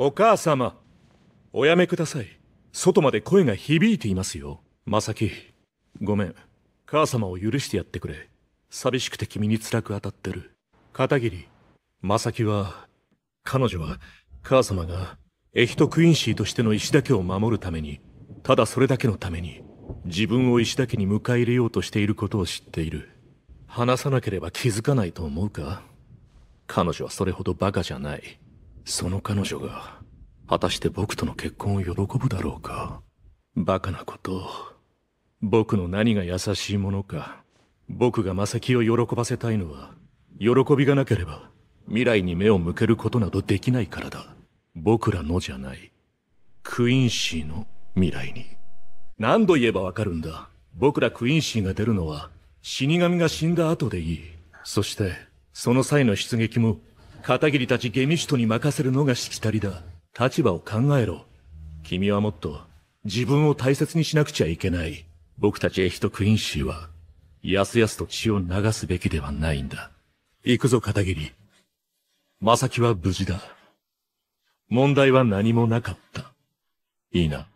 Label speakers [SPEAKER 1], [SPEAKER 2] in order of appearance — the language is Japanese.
[SPEAKER 1] お母様おやめください外まで声が響いていますよまさきごめん母様を許してやってくれ寂しくて君に辛く当たってる片桐まさきは彼女は母様がエヒト・クインシーとしての石田家を守るためにただそれだけのために自分を石田家に迎え入れようとしていることを知っている話さなければ気づかないと思うか彼女はそれほどバカじゃないその彼女が、果たして僕との結婚を喜ぶだろうか。バカなこと。僕の何が優しいものか。僕が正キを喜ばせたいのは、喜びがなければ、未来に目を向けることなどできないからだ。僕らのじゃない。クインシーの未来に。何度言えばわかるんだ。僕らクインシーが出るのは、死神が死んだ後でいい。そして、その際の出撃も片桐たちゲミシュトに任せるのがしきたりだ。立場を考えろ。君はもっと自分を大切にしなくちゃいけない。僕たちエヒトクインシーは、やすやすと血を流すべきではないんだ。行くぞ、片桐。まさきは無事だ。問題は何もなかった。いいな。